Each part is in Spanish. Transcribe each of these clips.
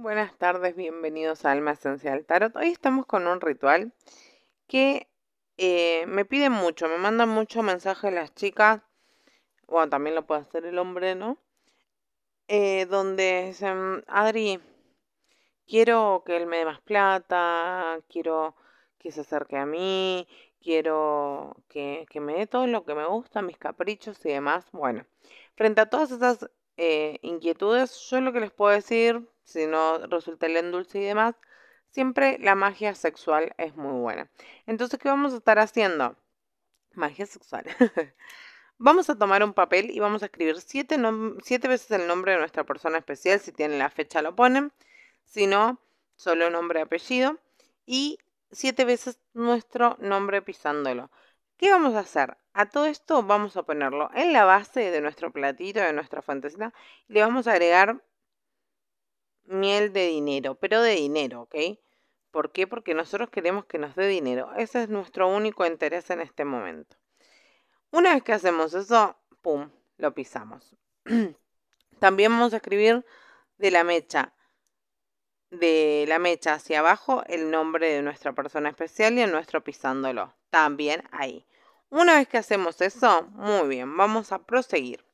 Buenas tardes, bienvenidos a Alma Esencial Tarot. Hoy estamos con un ritual que eh, me piden mucho, me mandan mucho mensaje las chicas, bueno, también lo puede hacer el hombre, ¿no? Eh, donde dicen, Adri, quiero que él me dé más plata, quiero que se acerque a mí, quiero que, me dé todo lo que me gusta, mis caprichos y demás. Bueno, frente a todas esas eh, inquietudes, yo lo que les puedo decir si no resulta el dulce y demás, siempre la magia sexual es muy buena. Entonces, ¿qué vamos a estar haciendo? Magia sexual. vamos a tomar un papel y vamos a escribir siete, siete veces el nombre de nuestra persona especial. Si tienen la fecha lo ponen. Si no, solo nombre y apellido. Y siete veces nuestro nombre pisándolo. ¿Qué vamos a hacer? A todo esto vamos a ponerlo en la base de nuestro platito, de nuestra fuentecita. Y le vamos a agregar miel de dinero, pero de dinero, ¿ok? ¿Por qué? Porque nosotros queremos que nos dé dinero. Ese es nuestro único interés en este momento. Una vez que hacemos eso, ¡pum!, lo pisamos. También vamos a escribir de la mecha, de la mecha hacia abajo, el nombre de nuestra persona especial y el nuestro pisándolo. También ahí. Una vez que hacemos eso, muy bien, vamos a proseguir.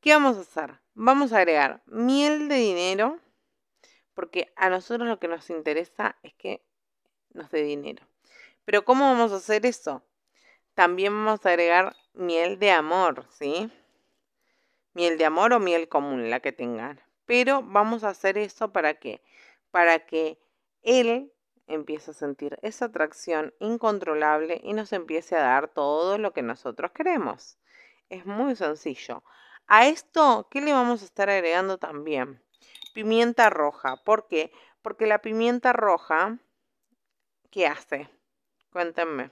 ¿Qué vamos a hacer? Vamos a agregar miel de dinero porque a nosotros lo que nos interesa es que nos dé dinero. Pero ¿cómo vamos a hacer eso? También vamos a agregar miel de amor, ¿sí? Miel de amor o miel común, la que tengan. Pero vamos a hacer eso para qué? Para que él empiece a sentir esa atracción incontrolable y nos empiece a dar todo lo que nosotros queremos. Es muy sencillo. A esto, ¿qué le vamos a estar agregando también? Pimienta roja. ¿Por qué? Porque la pimienta roja, ¿qué hace? Cuéntenme.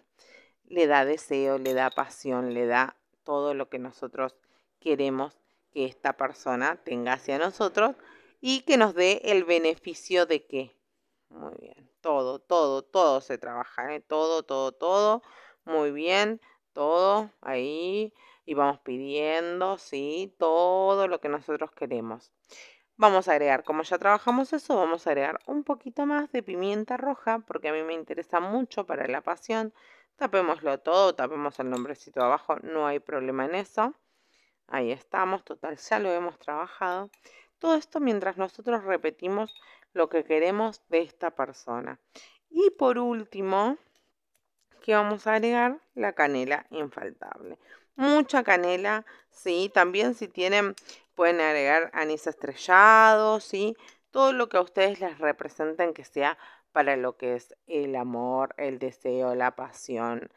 Le da deseo, le da pasión, le da todo lo que nosotros queremos que esta persona tenga hacia nosotros y que nos dé el beneficio de qué. Muy bien. Todo, todo, todo se trabaja. ¿eh? Todo, todo, todo. Muy bien. Todo ahí. Y vamos pidiendo, sí, todo lo que nosotros queremos. Vamos a agregar, como ya trabajamos eso, vamos a agregar un poquito más de pimienta roja, porque a mí me interesa mucho para la pasión. Tapémoslo todo, tapemos el nombrecito abajo, no hay problema en eso. Ahí estamos, total, ya lo hemos trabajado. Todo esto mientras nosotros repetimos lo que queremos de esta persona. Y por último, que vamos a agregar la canela infaltable mucha canela, ¿sí? También si tienen, pueden agregar anís estrellado, ¿sí? Todo lo que a ustedes les representen que sea para lo que es el amor, el deseo, la pasión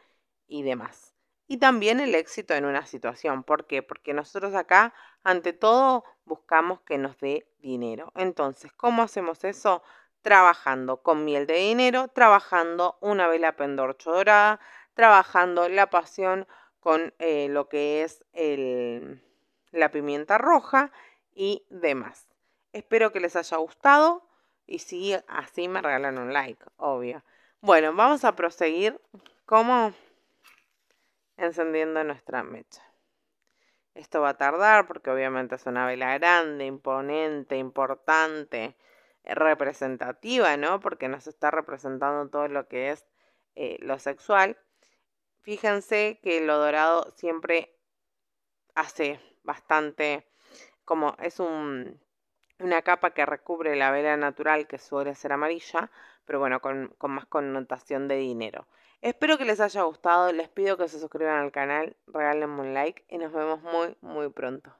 y demás. Y también el éxito en una situación. ¿Por qué? Porque nosotros acá, ante todo, buscamos que nos dé dinero. Entonces, ¿cómo hacemos eso? Trabajando con miel de dinero, trabajando una vela pendorcho dorada, trabajando la pasión, con eh, lo que es el, la pimienta roja y demás. Espero que les haya gustado y si así me regalan un like, obvio. Bueno, vamos a proseguir como encendiendo nuestra mecha. Esto va a tardar porque obviamente es una vela grande, imponente, importante, eh, representativa, ¿no? Porque nos está representando todo lo que es eh, lo sexual. Fíjense que lo dorado siempre hace bastante, como es una capa que recubre la vela natural que suele ser amarilla, pero bueno, con, con más connotación de dinero. Espero que les haya gustado, les pido que se suscriban al canal, regalen un like y nos vemos muy, muy pronto.